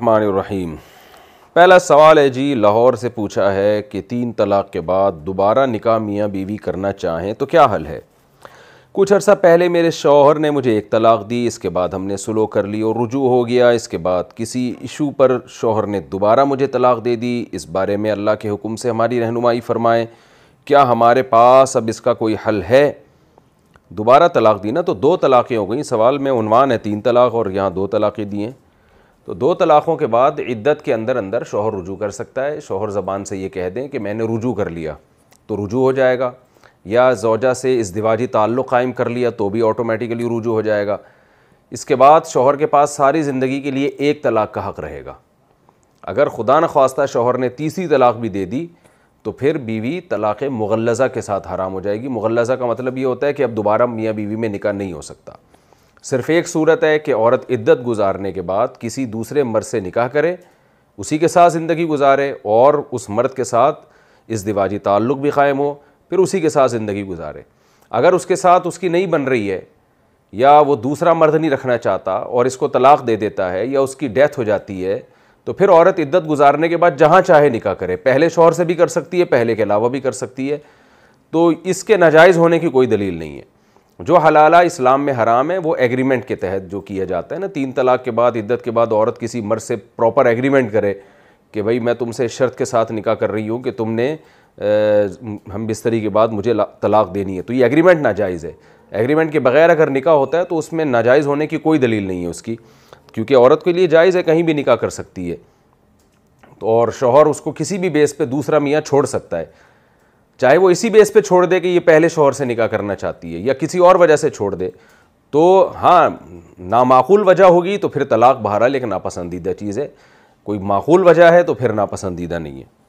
रहीम पहला सवाल है जी लाहौर से पूछा है कि तीन तलाक के बाद दोबारा निकाह मियाँ बीवी करना चाहें तो क्या हल है कुछ अर्सा पहले मेरे शौहर ने मुझे एक तलाक दी इसके बाद हमने सुलो कर ली और रुजू हो गया इसके बाद किसी इशू पर शौहर ने दोबारा मुझे तलाक दे दी इस बारे में अल्लाह के हुक्म से हमारी रहनुमाई फरमाएं क्या हमारे पास अब इसका कोई हल है दोबारा तलाक दी ना तो दो तलाक़ें हो गई सवाल में उनवान है तीन तलाक और यहाँ दो तलाक़ें दी हैं तो दो तलाक़ों के बाद इद्दत के अंदर अंदर शोहर रुजू कर सकता है शोहर ज़बान से ये कह दें कि मैंने रुजू कर लिया तो रुजू हो जाएगा या जोजा से इस दिवाजी ताल्लुक़ कायम कर लिया तो भी ऑटोमेटिकली रुजू हो जाएगा इसके बाद शोहर के पास सारी ज़िंदगी के लिए एक तलाक़ का हक़ रहेगा अगर खुदा न खास्ता शोहर ने तीसरी तलाक़ भी दे दी तो फिर बीवी तलाक़ मुगलज़ा के साथ हराम हो जाएगी मुगलज़ा का मतलब ये होता है कि अब दोबारा मियाँ बीवी में निकाह नहीं हो सकता सिर्फ एक सूरत है कि औरत इद्दत गुजारने के बाद किसी दूसरे मर्द से निकाह करे उसी के साथ ज़िंदगी गुजारे और उस मर्द के साथ इस दिवाजी ताल्लुक़ भी कायम हो फिर उसी के साथ ज़िंदगी गुजारे अगर उसके साथ उसकी नहीं बन रही है या वो दूसरा मर्द नहीं रखना चाहता और इसको तलाक़ दे देता है या उसकी डेथ हो जाती है तो फिर औरत इद्दत गुजारने के बाद जहाँ चाहे निकाह करे पहले शोहर से भी कर सकती है पहले के अलावा भी कर सकती है तो इसके नाजायज़ होने की कोई दलील नहीं है जो हलाला इस्लाम में हराम है वो एग्रीमेंट के तहत जो किया जाता है ना तीन तलाक के बाद इद्दत के बाद औरत किसी मर्द से प्रॉपर एग्रीमेंट करे कि भाई मैं तुमसे शर्त के साथ निकाह कर रही हूँ कि तुमने आ, हम बिस्तरी के बाद मुझे तलाक देनी है तो ये एग्रीमेंट नाजायज़ है एग्रीमेंट के बगैर अगर निकाह होता है तो उसमें नाजायज़ होने की कोई दलील नहीं है उसकी क्योंकि औरत के लिए जायज़ है कहीं भी निकाह कर सकती है तो और शोहर उसको किसी भी बेस पर दूसरा मियाँ छोड़ सकता है चाहे वो इसी बेस पे छोड़ दे कि ये पहले शोहर से निकाह करना चाहती है या किसी और वजह से छोड़ दे तो हाँ नामाकूल वजह होगी तो फिर तलाक बहरा लेकिन नापसंदीदा चीज़ है कोई माकूल वजह है तो फिर नापसंदीदा नहीं है